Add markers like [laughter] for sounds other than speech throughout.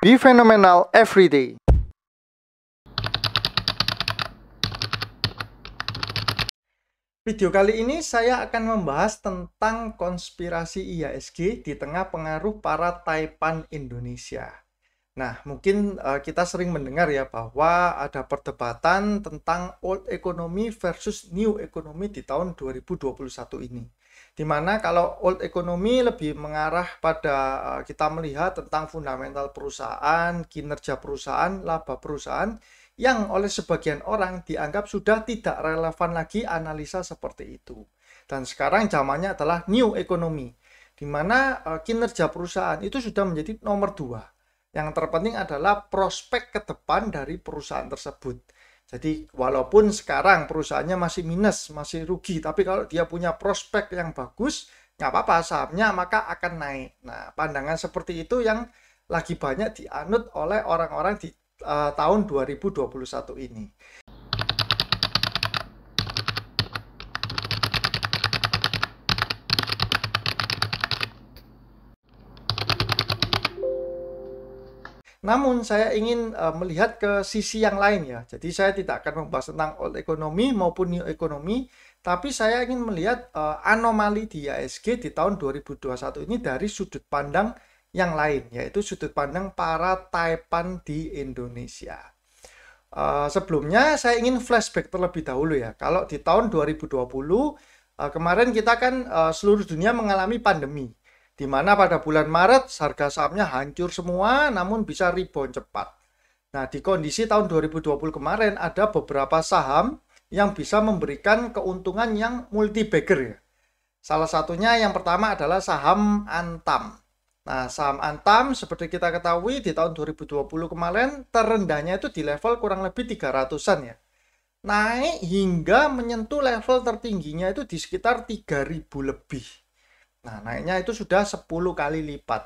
Be phenomenal every day. Video kali ini saya akan membahas tentang konspirasi IASG di tengah pengaruh para Taipan Indonesia. Nah, mungkin eh, kita sering mendengar ya bahwa ada perdebatan tentang old economy versus new economy di tahun 2021 ini. Dimana kalau old economy lebih mengarah pada eh, kita melihat tentang fundamental perusahaan, kinerja perusahaan, laba perusahaan yang oleh sebagian orang dianggap sudah tidak relevan lagi analisa seperti itu. Dan sekarang zamannya adalah new economy, di mana eh, kinerja perusahaan itu sudah menjadi nomor dua. Yang terpenting adalah prospek ke depan dari perusahaan tersebut. Jadi walaupun sekarang perusahaannya masih minus, masih rugi, tapi kalau dia punya prospek yang bagus, nggak apa-apa sahamnya maka akan naik. Nah pandangan seperti itu yang lagi banyak dianut oleh orang-orang di uh, tahun 2021 ini. Namun saya ingin uh, melihat ke sisi yang lain ya. Jadi saya tidak akan membahas tentang old economy maupun new economy, tapi saya ingin melihat uh, anomali di ISG di tahun 2021 ini dari sudut pandang yang lain, yaitu sudut pandang para Taipan di Indonesia. Uh, sebelumnya saya ingin flashback terlebih dahulu ya. Kalau di tahun 2020 kemarin kita kan seluruh dunia mengalami pandemi di mana pada bulan Maret harga sahamnya hancur semua namun bisa rebound cepat. Nah, di kondisi tahun 2020 kemarin ada beberapa saham yang bisa memberikan keuntungan yang multi bagger ya. Salah satunya yang pertama adalah saham Antam. Nah, saham Antam seperti kita ketahui di tahun 2020 kemarin terendahnya itu di level kurang lebih 300-an ya. Naik hingga menyentuh level tertingginya itu di sekitar 3000 lebih. Nah, naiknya itu sudah 10 kali lipat.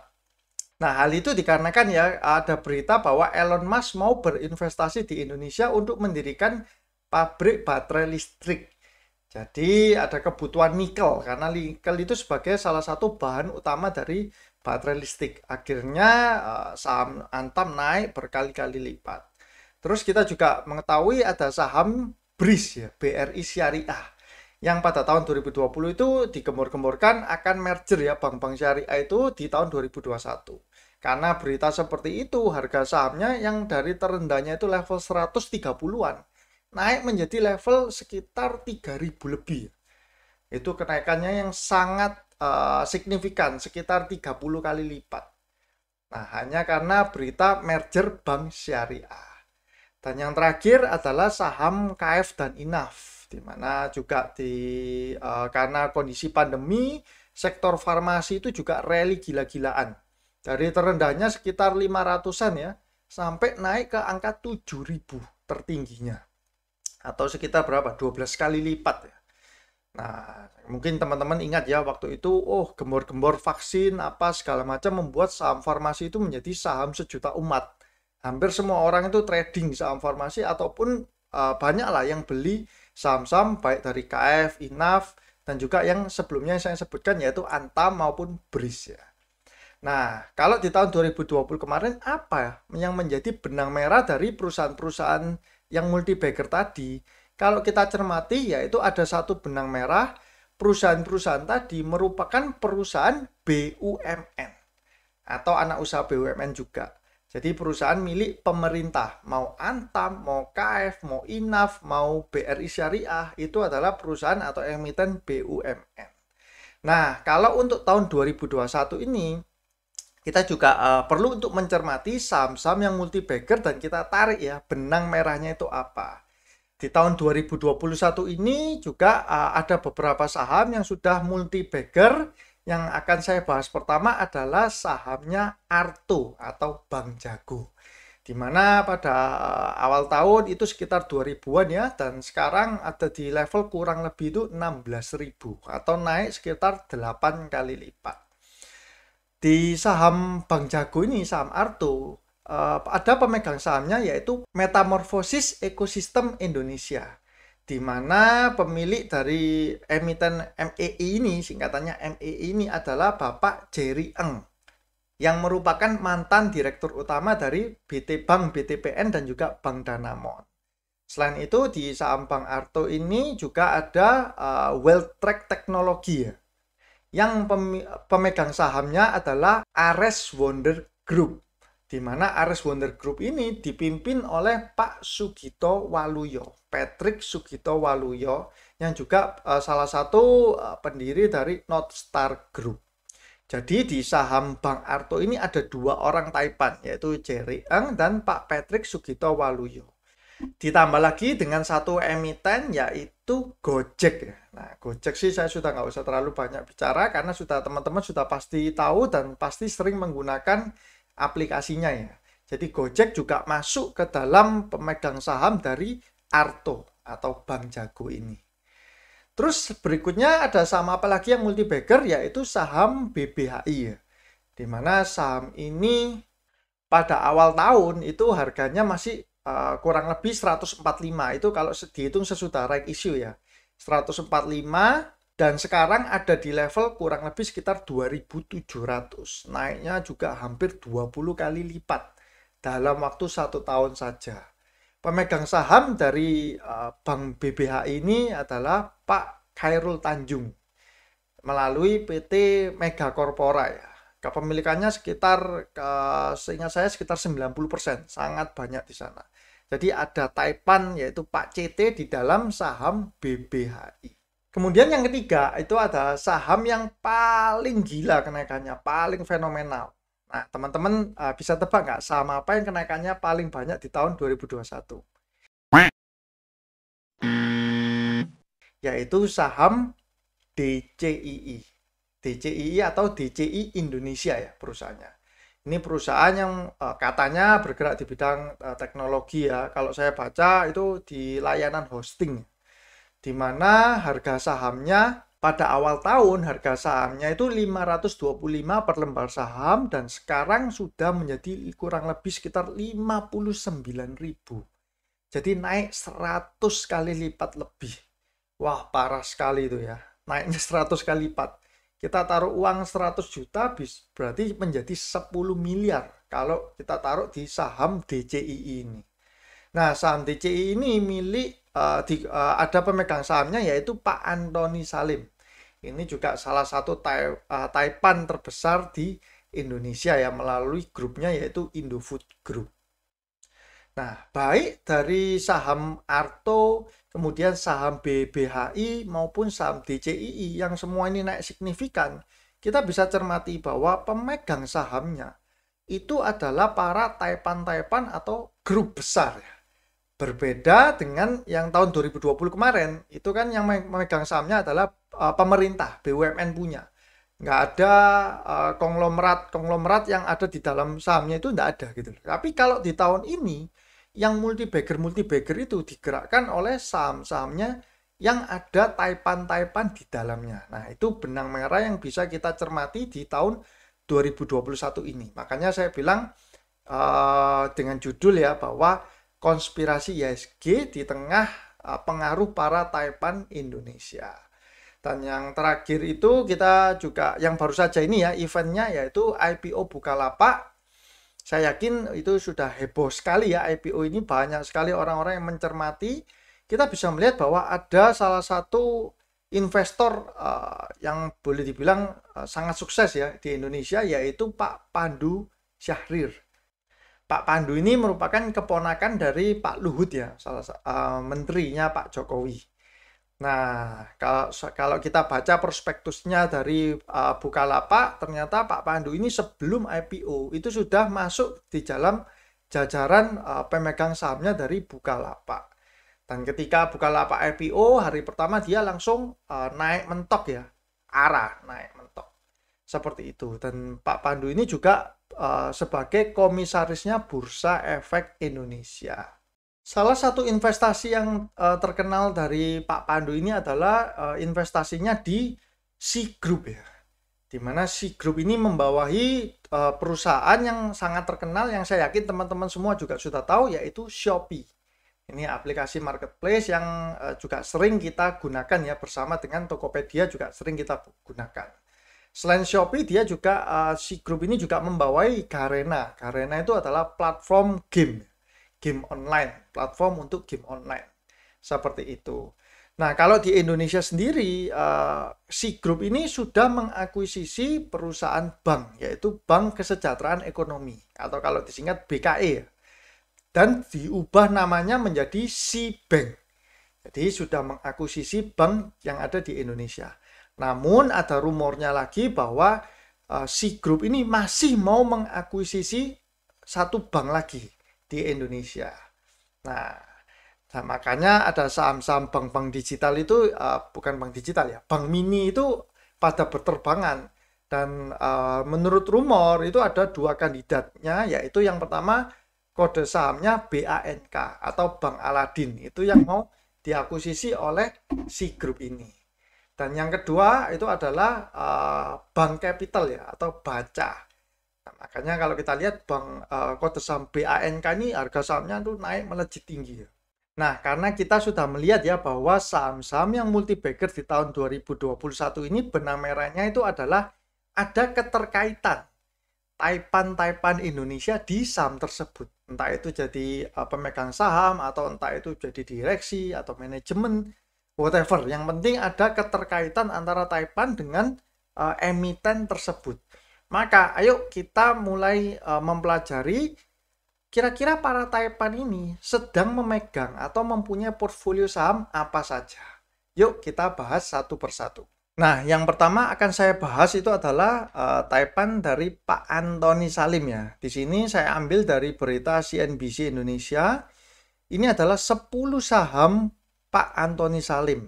Nah, hal itu dikarenakan ya ada berita bahwa Elon Musk mau berinvestasi di Indonesia untuk mendirikan pabrik baterai listrik. Jadi ada kebutuhan nikel karena nikel itu sebagai salah satu bahan utama dari baterai listrik. Akhirnya eh, saham Antam naik berkali-kali lipat. Terus kita juga mengetahui ada saham BRIS ya, BRI Syariah yang pada tahun 2020 itu digemur-gemurkan akan merger ya bank-bank syariah itu di tahun 2021. Karena berita seperti itu harga sahamnya yang dari terendahnya itu level 130-an naik menjadi level sekitar 3000 lebih. Itu kenaikannya yang sangat uh, signifikan sekitar 30 kali lipat. Nah, hanya karena berita merger bank syariah. Dan yang terakhir adalah saham KF dan INAF dimana juga di uh, karena kondisi pandemi sektor farmasi itu juga rally gila-gilaan dari terendahnya sekitar 500-an ya sampai naik ke angka 7000 tertingginya atau sekitar berapa 12 kali lipat ya Nah, mungkin teman-teman ingat ya waktu itu, oh gembor-gembor vaksin apa segala macam membuat saham farmasi itu menjadi saham sejuta umat. Hampir semua orang itu trading saham farmasi ataupun uh, banyaklah yang beli saham-saham baik dari KF, INAF, dan juga yang sebelumnya saya sebutkan yaitu Antam maupun BRIS ya. Nah, kalau di tahun 2020 kemarin apa yang menjadi benang merah dari perusahaan-perusahaan yang multi bagger tadi? Kalau kita cermati yaitu ada satu benang merah perusahaan-perusahaan tadi merupakan perusahaan BUMN atau anak usaha BUMN juga. Jadi perusahaan milik pemerintah, mau Antam, mau KF, mau INAF, mau BRI Syariah, itu adalah perusahaan atau emiten BUMN. Nah, kalau untuk tahun 2021 ini, kita juga uh, perlu untuk mencermati saham-saham yang multi bagger dan kita tarik ya, benang merahnya itu apa. Di tahun 2021 ini juga uh, ada beberapa saham yang sudah multi bagger yang akan saya bahas pertama adalah sahamnya Arto atau Bank Jago. Di mana pada eh, awal tahun itu sekitar 2000-an ya dan sekarang ada di level kurang lebih itu 16.000 atau naik sekitar 8 kali lipat. Di saham Bank Jago ini saham Arto eh, ada pemegang sahamnya yaitu Metamorfosis Ekosistem Indonesia di mana pemilik dari emiten MEI ini, singkatannya MEI ini adalah Bapak Jerry Eng, yang merupakan mantan direktur utama dari BT Bank, BTPN, dan juga Bank Danamon. Selain itu, di saham Bank Arto ini juga ada uh, eh, Welltrack Teknologi, ya. yang pemegang sahamnya adalah Ares Wonder Group di mana Ares Wonder Group ini dipimpin oleh Pak Sugito Waluyo, Patrick Sugito Waluyo yang juga uh, salah satu uh, pendiri dari North Star Group. Jadi di saham Bank Arto ini ada dua orang Taipan yaitu Jerry Eng dan Pak Patrick Sugito Waluyo. Ditambah lagi dengan satu emiten yaitu Gojek. Nah, Gojek sih saya sudah nggak usah terlalu banyak bicara karena sudah teman-teman sudah pasti tahu dan pasti sering menggunakan aplikasinya ya. Jadi Gojek juga masuk ke dalam pemegang saham dari Arto atau Bank Jago ini. Terus berikutnya ada saham apa lagi yang multi bagger yaitu saham BBHI ya. Di mana saham ini pada awal tahun itu harganya masih uh, kurang lebih 145. Itu kalau dihitung sesudah right issue ya. 145 dan sekarang ada di level kurang lebih sekitar 2.700 naiknya juga hampir 20 kali lipat dalam waktu satu tahun saja pemegang saham dari eh, Bank BBH ini adalah Pak Khairul Tanjung melalui PT Mega Korpora ya kepemilikannya sekitar eh, seingat saya sekitar 90% sangat banyak di sana jadi ada taipan yaitu Pak CT di dalam saham BBHI Kemudian yang ketiga itu ada saham yang paling gila kenaikannya, paling fenomenal. Nah, teman-teman uh, bisa tebak nggak saham apa yang kenaikannya paling banyak di tahun 2021? Yaitu saham DCII. DCII atau DCI Indonesia ya perusahaannya. Ini perusahaan yang uh, katanya bergerak di bidang uh, teknologi ya. Kalau saya baca itu di layanan hosting di mana harga sahamnya pada awal tahun harga sahamnya itu 525 per lembar saham dan sekarang sudah menjadi kurang lebih sekitar 59.000. Jadi naik 100 kali lipat lebih. Wah, parah sekali itu ya. Naiknya 100 kali lipat. Kita taruh uang 100 juta bis, berarti menjadi 10 miliar kalau kita taruh di saham DCI ini. Nah, saham DCI ini milik Eh, di, uh, ada pemegang sahamnya yaitu Pak Antoni Salim. Ini juga salah satu tai, uh, taipan terbesar di Indonesia ya melalui grupnya yaitu Indofood Group. Nah, baik dari saham Arto, kemudian saham BBHI maupun saham DCII yang semua ini naik signifikan, kita bisa cermati bahwa pemegang sahamnya itu adalah para taipan-taipan atau grup besar ya Berbeda dengan yang tahun 2020 kemarin, itu kan yang memegang sahamnya adalah uh, pemerintah, BUMN punya. Nggak ada uh, konglomerat konglomerat yang ada di dalam sahamnya itu nggak ada gitu. Tapi kalau di tahun ini yang multi bagger multi bagger itu digerakkan oleh saham-sahamnya yang ada taipan-taipan di dalamnya. Nah, itu benang merah yang bisa kita cermati di tahun 2021 ini. Makanya saya bilang uh, dengan judul ya bahwa konspirasi ISG di tengah e, pengaruh para Taipan Indonesia. Dan yang terakhir itu kita juga yang baru saja ini ya eventnya yaitu IPO Bukalapak. Saya yakin itu sudah heboh sekali ya IPO ini banyak sekali orang-orang yang mencermati. Kita bisa melihat bahwa ada salah satu investor uh, yang boleh dibilang uh, sangat sukses ya di Indonesia yaitu Pak Pandu Syahrir. Pak Pandu ini merupakan keponakan dari Pak Luhut ya, salah uh, menterinya Pak Jokowi. Nah, kalau kalau kita baca prospektusnya dari uh, Bukalapak, ternyata Pak Pandu ini sebelum IPO itu sudah masuk di dalam jajaran uh, pemegang sahamnya dari Bukalapak. Dan ketika Bukalapak IPO hari pertama dia langsung uh, naik mentok ya, arah naik mentok seperti itu. Dan Pak Pandu ini juga uh, sebagai komisarisnya Bursa Efek Indonesia. Salah satu investasi yang uh, terkenal dari Pak Pandu ini adalah uh, investasinya di C Group ya. Di mana C Group ini membawahi uh, perusahaan yang sangat terkenal yang saya yakin teman-teman semua juga sudah tahu yaitu Shopee. Ini aplikasi marketplace yang juga sering kita gunakan ya bersama dengan Tokopedia juga sering kita gunakan. Selain Shopee, dia juga uh, si grup ini juga membawai karena karena itu adalah platform game, game online, platform untuk game online. Seperti itu. Nah, kalau di Indonesia sendiri, uh, si grup ini sudah mengakuisisi perusahaan bank, yaitu Bank Kesejahteraan Ekonomi, atau kalau disingkat BKE. Dan diubah namanya menjadi Si Bank. Jadi sudah mengakuisisi bank yang ada di Indonesia. Namun ada rumornya lagi bahwa uh, si grup ini masih mau mengakuisisi satu bank lagi di Indonesia. Nah, nah makanya ada saham-saham bank-bank digital itu uh, bukan bank digital ya, bank mini itu pada berterbangan dan uh, menurut rumor itu ada dua kandidatnya yaitu yang pertama kode sahamnya BANK atau Bank Aladin itu yang mau diakuisisi oleh si grup ini. Dan yang kedua itu adalah uh, bank capital ya atau baca. Nah, makanya kalau kita lihat bank uh, kode saham BANK ini harga sahamnya itu naik melejit tinggi ya. Nah, karena kita sudah melihat ya bahwa saham-saham yang multi bagger di tahun 2021 ini benang merahnya itu adalah ada keterkaitan taipan-taipan Indonesia di saham tersebut. Entah itu jadi eh, pemegang saham atau entah itu jadi direksi atau manajemen whatever. Yang penting ada keterkaitan antara Taipan dengan uh, emiten tersebut. Maka ayo kita mulai uh, mempelajari kira-kira para Taipan ini sedang memegang atau mempunyai portfolio saham apa saja. Yuk kita bahas satu persatu. Nah, yang pertama akan saya bahas itu adalah uh, Taipan dari Pak Antoni Salim ya. Di sini saya ambil dari berita CNBC Indonesia. Ini adalah 10 saham Pak Antoni Salim.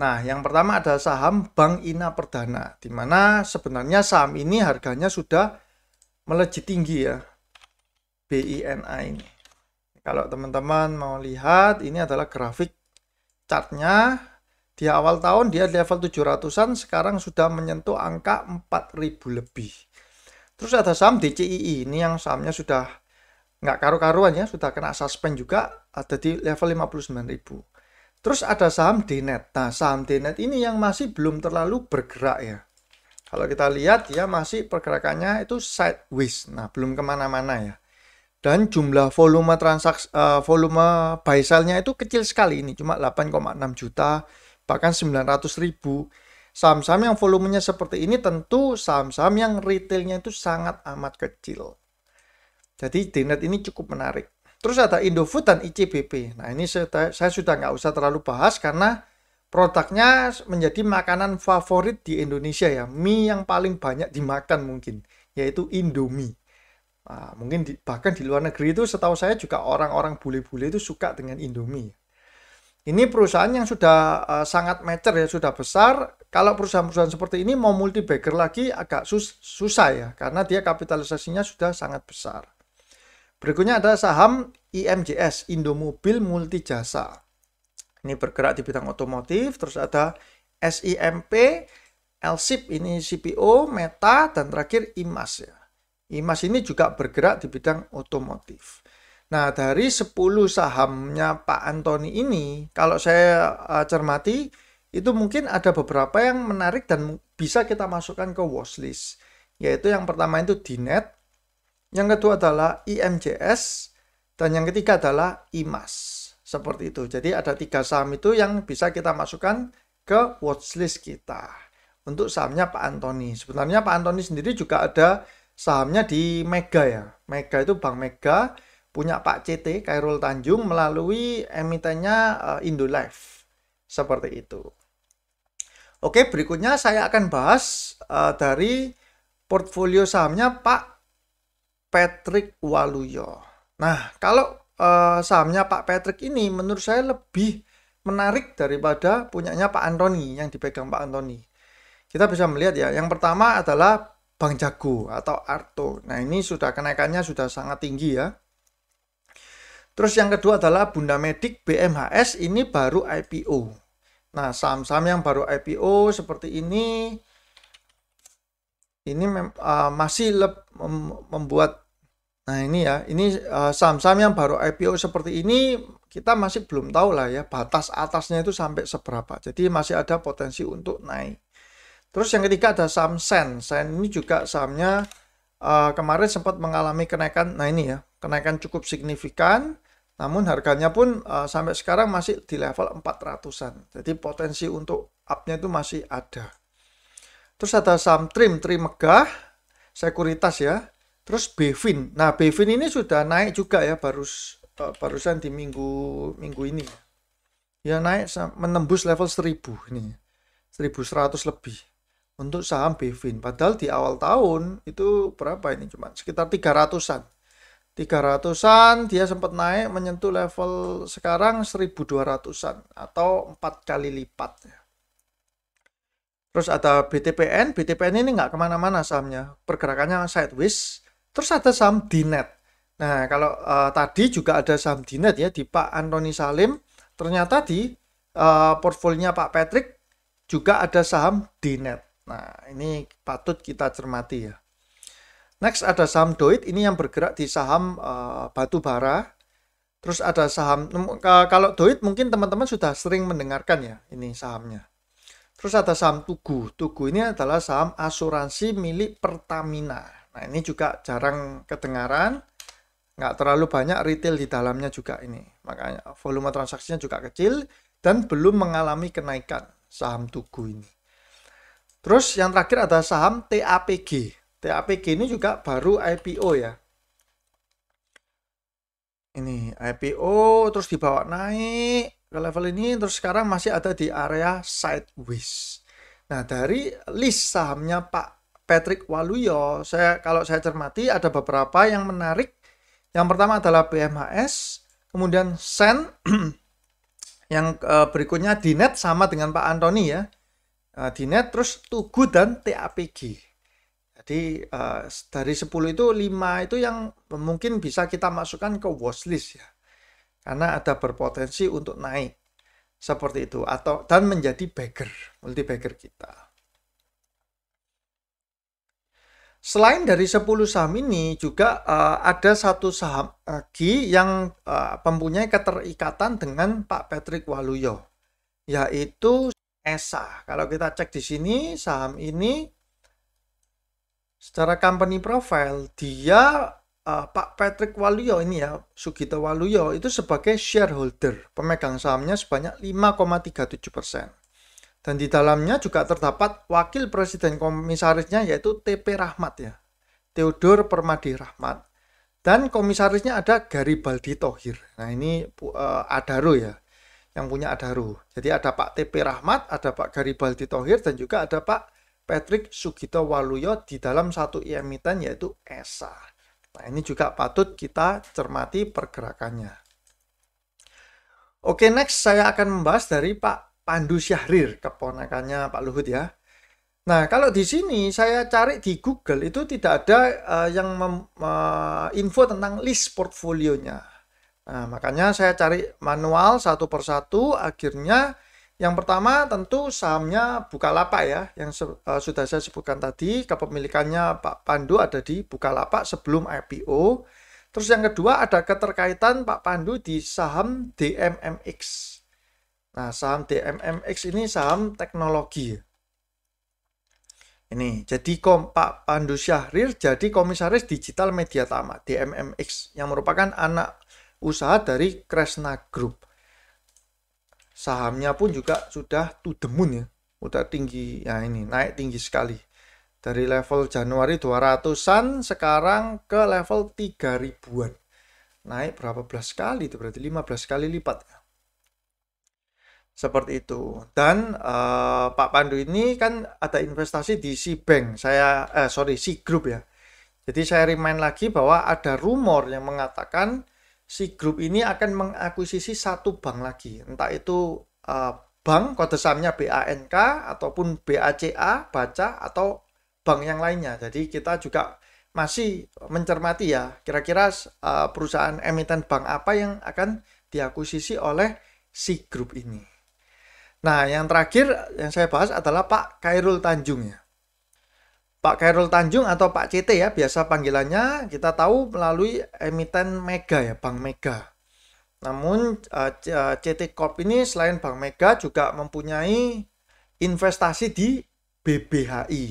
Nah, yang pertama ada saham Bank Ina Perdana, di mana sebenarnya saham ini harganya sudah melejit tinggi ya. BINA ini. Kalau teman-teman mau lihat, ini adalah grafik chartnya. Di awal tahun dia level 700-an, sekarang sudah menyentuh angka 4000 lebih. Terus ada saham DCII, ini yang sahamnya sudah nggak karu-karuan ya, sudah kena suspend juga, ada di level 59000 ribu. Terus ada saham DNet. Nah, saham DNet ini yang masih belum terlalu bergerak ya. Kalau kita lihat ya masih pergerakannya itu sideways. Nah, belum kemana-mana ya. Dan jumlah volume transaksi, eh, volume buy sell-nya itu kecil sekali ini. Cuma 8,6 juta, bahkan 900 ribu. Saham-saham yang volumenya seperti ini tentu saham-saham yang retailnya itu sangat amat kecil. Jadi DNet ini cukup menarik. Terus ada Indofood dan ICBP. Nah ini saya, saya sudah nggak usah terlalu bahas karena produknya menjadi makanan favorit di Indonesia ya. Mie yang paling banyak dimakan mungkin, yaitu Indomie. Nah, mungkin di, bahkan di luar negeri itu setahu saya juga orang-orang bule-bule itu suka dengan Indomie. Ini perusahaan yang sudah uh, sangat mature ya, sudah besar. Kalau perusahaan-perusahaan seperti ini mau multi bagger lagi agak sus susah ya, karena dia kapitalisasinya sudah sangat besar. Berikutnya ada saham IMJS, Indomobil Multi Jasa. Ini bergerak di bidang otomotif, terus ada SIMP, LSIP ini CPO, Meta, dan terakhir IMAS ya. IMAS ini juga bergerak di bidang otomotif. Nah, dari 10 sahamnya Pak Antoni ini, kalau saya uh, cermati, itu mungkin ada beberapa yang menarik dan bisa kita masukkan ke watchlist. Yaitu yang pertama itu Dinet, yang kedua adalah IMJS dan yang ketiga adalah IMAS. Seperti itu. Jadi ada tiga saham itu yang bisa kita masukkan ke watchlist kita. Untuk sahamnya Pak Antoni. Sebenarnya Pak Antoni sendiri juga ada sahamnya di Mega ya. Mega itu Bank Mega punya Pak CT Kairul Tanjung melalui emitennya eh, Indolife. Seperti itu. Oke, berikutnya saya akan bahas uh, dari portfolio sahamnya Pak Patrick Waluyo. Nah, kalau eh, sahamnya Pak Patrick ini menurut saya lebih menarik daripada punyanya Pak Antoni yang dipegang Pak Antoni. Kita bisa melihat ya, yang pertama adalah Bang Jago atau Arto. Nah, ini sudah kenaikannya sudah sangat tinggi ya. Terus yang kedua adalah Bunda Medik BMHS ini baru IPO. Nah, saham-saham yang baru IPO seperti ini ini mem, uh, masih lep, mem, membuat nah ini ya ini saham saham-saham yang baru IPO seperti ini kita masih belum tahu lah ya batas atasnya itu sampai seberapa jadi masih ada potensi untuk naik terus yang ketiga ada saham Sen Sen ini juga sahamnya uh, kemarin sempat mengalami kenaikan nah ini ya kenaikan cukup signifikan namun harganya pun uh, sampai sekarang masih di level 400-an jadi potensi untuk upnya itu masih ada Terus ada saham Trim, Trim Megah, Sekuritas ya. Terus Bevin. Nah, Bevin ini sudah naik juga ya baru eh, barusan di minggu minggu ini. Ya naik menembus level 1000 nih. 1100 lebih untuk saham Bevin. Padahal di awal tahun itu berapa ini cuma sekitar 300-an. 300-an dia sempat naik menyentuh level sekarang 1200-an atau 4 kali lipat. Ya. Terus ada BTPN, BTPN ini nggak kemana-mana sahamnya, pergerakannya sideways. Terus ada saham Dinet. Nah, kalau uh, tadi juga ada saham Dinet ya di Pak Antoni Salim, ternyata di uh, portfolionya Pak Patrick juga ada saham Dinet. Nah, ini patut kita cermati ya. Next ada saham Doit, ini yang bergerak di saham uh, batu bara. Terus ada saham, kalau Doit mungkin teman-teman sudah sering mendengarkan ya, ini sahamnya. Terus ada saham Tugu. Tugu ini adalah saham asuransi milik Pertamina. Nah ini juga jarang kedengaran, nggak terlalu banyak retail di dalamnya juga ini. Makanya volume transaksinya juga kecil dan belum mengalami kenaikan saham Tugu ini. Terus yang terakhir ada saham TAPG. TAPG ini juga baru IPO ya ini IPO terus dibawa naik ke level ini terus sekarang masih ada di area sideways. Nah, dari list sahamnya Pak Patrick Waluyo, saya kalau saya cermati ada beberapa yang menarik. Yang pertama adalah BMHS, kemudian Sen, [clears throat] yang e, berikutnya Dinet sama dengan Pak Antoni ya. E, Dinet terus Tugu dan TAPG. Jadi e, dari 10 itu 5 itu yang mungkin bisa kita masukkan ke watchlist ya karena ada berpotensi untuk naik seperti itu atau dan menjadi bagger multi bagger kita. Selain dari 10 saham ini juga uh, ada satu saham lagi yang uh, mempunyai keterikatan dengan Pak Patrick Waluyo yaitu ESA. Kalau kita cek di sini saham ini secara company profile dia uh, Pak Patrick Waluyo ini ya, Sugito Waluyo itu sebagai shareholder, pemegang sahamnya sebanyak 5,37 persen. Dan di dalamnya juga terdapat wakil presiden komisarisnya yaitu TP Rahmat ya, Theodor Permadi Rahmat. Dan komisarisnya ada Garibaldi Tohir. Nah ini uh, Adaro ya, yang punya Adaro. Jadi ada Pak TP Rahmat, ada Pak Garibaldi Tohir, dan juga ada Pak Patrick Sugito Waluyo di dalam satu emiten yaitu ESA. Nah, ini juga patut kita cermati pergerakannya. Oke, next saya akan membahas dari Pak Pandu Syahrir, keponakannya Pak Luhut ya. Nah, kalau di sini saya cari di Google itu tidak ada uh, yang mem, uh, info tentang list portfolionya. Nah, makanya saya cari manual satu persatu, akhirnya yang pertama tentu sahamnya Bukalapak ya, yang uh, sudah saya sebutkan tadi, kepemilikannya Pak Pandu ada di Bukalapak sebelum IPO. Terus yang kedua ada keterkaitan Pak Pandu di saham DMMX. Nah, saham DMMX ini saham teknologi. Ini, jadi kom, Pak Pandu Syahrir jadi komisaris digital media tama, DMMX, yang merupakan anak usaha dari Kresna Group sahamnya pun juga sudah to the moon ya udah tinggi ya ini naik tinggi sekali dari level Januari 200-an sekarang ke level 3000-an naik berapa belas kali itu berarti 15 kali lipat seperti itu dan uh, Pak Pandu ini kan ada investasi di si bank saya eh, sorry si grup ya jadi saya remind lagi bahwa ada rumor yang mengatakan si grup ini akan mengakuisisi satu bank lagi, entah itu uh, bank kode sahamnya BANK ataupun BACA baca atau bank yang lainnya. Jadi kita juga masih mencermati ya kira-kira uh, perusahaan emiten bank apa yang akan diakuisisi oleh si grup ini. Nah, yang terakhir yang saya bahas adalah Pak Kairul Tanjung ya. Pak Kairul Tanjung atau Pak CT ya biasa panggilannya kita tahu melalui emiten Mega ya Bank Mega. Namun eh, CT eh, Corp ini selain Bank Mega juga mempunyai investasi di BBHI.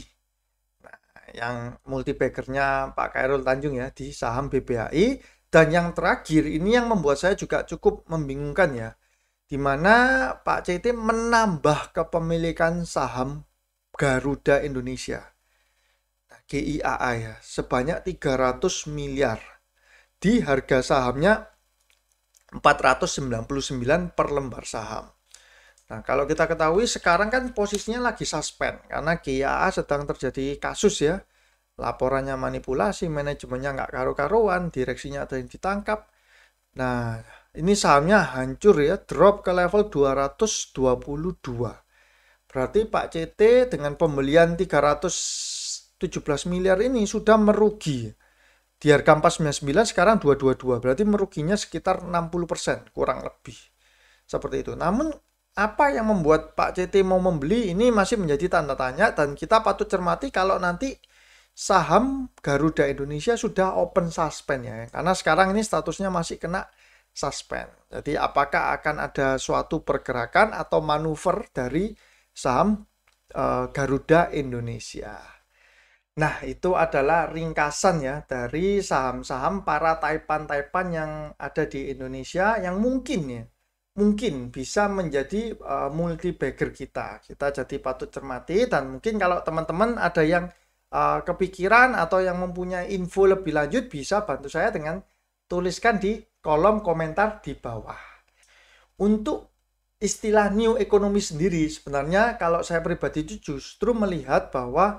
Nah, yang multibaggernya Pak Kairul Tanjung ya di saham BBHI dan yang terakhir ini yang membuat saya juga cukup membingungkan ya. Di mana Pak CT menambah kepemilikan saham Garuda Indonesia GIAA ya, sebanyak 300 miliar di harga sahamnya 499 per lembar saham. Nah, kalau kita ketahui sekarang kan posisinya lagi suspend karena GIAA sedang terjadi kasus ya. Laporannya manipulasi, manajemennya nggak karu-karuan, direksinya ada yang ditangkap. Nah, ini sahamnya hancur ya, drop ke level 222. Berarti Pak CT dengan pembelian 300 17 miliar ini sudah merugi. Di harga 499 sekarang 222, berarti meruginya sekitar 60% kurang lebih. Seperti itu. Namun apa yang membuat Pak CT mau membeli ini masih menjadi tanda tanya dan kita patut cermati kalau nanti saham Garuda Indonesia sudah open suspend ya. Karena sekarang ini statusnya masih kena suspend. Jadi apakah akan ada suatu pergerakan atau manuver dari saham eh, Garuda Indonesia? Nah, itu adalah ringkasan ya dari saham-saham para taipan-taipan yang ada di Indonesia yang mungkin ya, mungkin bisa menjadi uh, eh, multi bagger kita. Kita jadi patut cermati dan mungkin kalau teman-teman ada yang uh, kepikiran atau yang mempunyai info lebih lanjut bisa bantu saya dengan tuliskan di kolom komentar di bawah. Untuk istilah new economy sendiri sebenarnya kalau saya pribadi itu justru melihat bahwa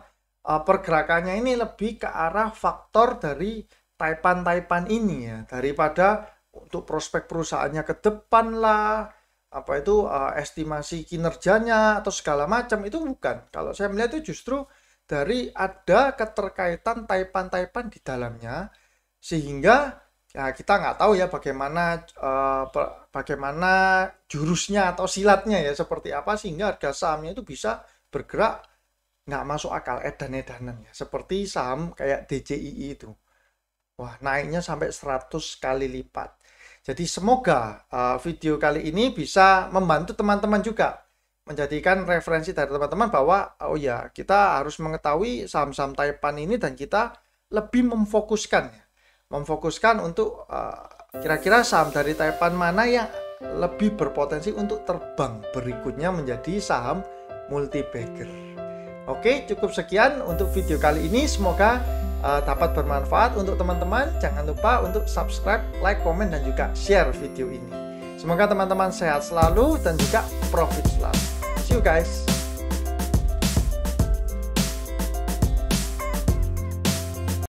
uh, pergerakannya ini lebih ke arah faktor dari taipan-taipan ini ya daripada untuk prospek perusahaannya ke depan lah apa itu uh, estimasi kinerjanya atau segala macam itu bukan kalau saya melihat itu justru dari ada keterkaitan taipan-taipan di dalamnya sehingga ya kita nggak tahu ya bagaimana uh, bagaimana jurusnya atau silatnya ya seperti apa sehingga harga sahamnya itu bisa bergerak nggak masuk akal edan-edanan ya. Seperti saham kayak DJI itu. Wah, naiknya sampai 100 kali lipat. Jadi semoga uh, video kali ini bisa membantu teman-teman juga menjadikan referensi dari teman-teman bahwa oh ya, kita harus mengetahui saham-saham Taipan ini dan kita lebih memfokuskan ya. Memfokuskan untuk uh, kira-kira uh, saham dari Taipan mana yang lebih berpotensi untuk terbang berikutnya menjadi saham multi bagger. Oke, cukup sekian untuk video kali ini. Semoga uh, dapat bermanfaat untuk teman-teman. Jangan lupa untuk subscribe, like, komen, dan juga share video ini. Semoga teman-teman sehat selalu dan juga profit selalu. See you guys.